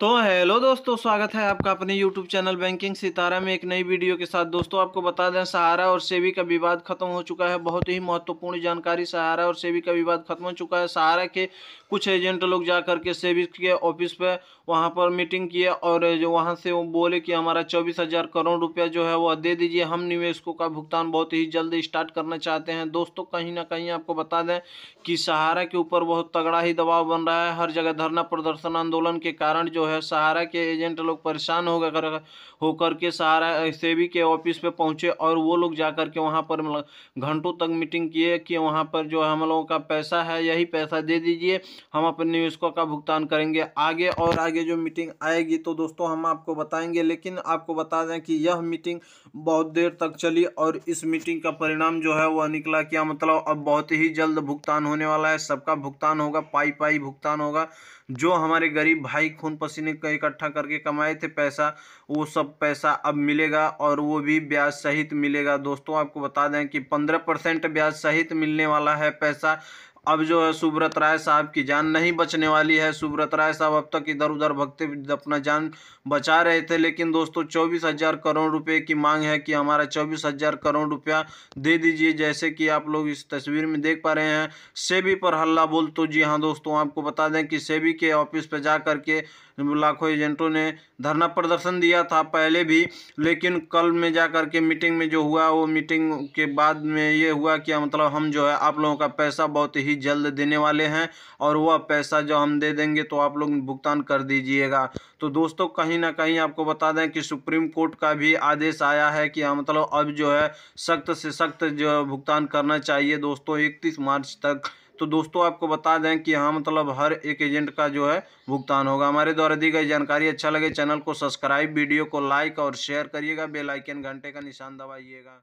तो हेलो दोस्तों स्वागत है आपका अपने यूट्यूब चैनल बैंकिंग सितारा में एक नई वीडियो के साथ दोस्तों आपको बता दें सहारा और सेवी का विवाद खत्म हो चुका है बहुत ही महत्वपूर्ण जानकारी सहारा और सेवी का विवाद खत्म हो चुका है सहारा के कुछ एजेंट लोग जा कर के सेवी के ऑफिस पे वहाँ पर मीटिंग किए और जो वहाँ से वो बोले कि हमारा चौबीस हज़ार करोड़ रुपया जो है वह दे दीजिए हम निवेशकों का भुगतान बहुत ही जल्द स्टार्ट करना चाहते हैं दोस्तों कहीं ना कहीं आपको बता दें कि सहारा के ऊपर बहुत तगड़ा ही दबाव बन रहा है हर जगह धरना प्रदर्शन आंदोलन के कारण जो है सहारा के एजेंट लोग परेशान हो कर होकर के सहारा सेबी के ऑफिस पे पहुंचे और वो लोग जा कर के वहाँ पर मतलब घंटों तक मीटिंग किए कि वहाँ पर जो हम लोगों का पैसा है यही पैसा दे दीजिए हम अपने निवेशकों का भुगतान करेंगे आगे और आगे जो मीटिंग आएगी तो दोस्तों हम आपको बताएंगे लेकिन आपको बता दें कि यह मीटिंग बहुत देर तक चली और इस मीटिंग का परिणाम जो है वह निकला क्या मतलब अब बहुत ही जल्द भुगतान होने वाला है सबका भुगतान होगा पाई पाई भुगतान होगा जो हमारे गरीब भाई खून पसी राशि ने इकट्ठा करके कमाए थे पैसा वो सब पैसा अब मिलेगा और वो भी ब्याज सहित मिलेगा दोस्तों आपको बता दें कि पंद्रह परसेंट ब्याज सहित मिलने वाला है पैसा अब जो है सुब्रत राय साहब की जान नहीं बचने वाली है सुब्रत राय साहब अब तक इधर उधर भगते अपना जान बचा रहे थे लेकिन दोस्तों चौबीस हज़ार करोड़ रुपए की मांग है कि हमारा चौबीस हज़ार करोड़ रुपया दे दीजिए जैसे कि आप लोग इस तस्वीर में देख पा रहे हैं सेबी पर हल्ला बोल तो जी हाँ दोस्तों आपको बता दें कि सेबी के ऑफिस पर जा करके लाखों एजेंटों ने धरना प्रदर्शन दिया था पहले भी लेकिन कल में जा कर के मीटिंग में जो हुआ वो मीटिंग के बाद में ये हुआ कि मतलब हम जो है आप लोगों का पैसा बहुत ही जल्द देने वाले हैं और वह पैसा जो हम दे देंगे तो आप लोग भुगतान कर दीजिएगा तो दोस्तों कहीं ना कहीं आपको बता दें कि सुप्रीम कोर्ट का भी आदेश आया है कि हाँ, मतलब अब जो है सख्त से सख्त जो भुगतान करना चाहिए दोस्तों इकतीस मार्च तक तो दोस्तों आपको बता दें कि हाँ मतलब हर एक एजेंट का जो है भुगतान होगा हमारे द्वारा दी गई जानकारी अच्छा लगे चैनल को सब्सक्राइब वीडियो को लाइक और शेयर करिएगा बेल आइकन घंटे का निशान दबाइएगा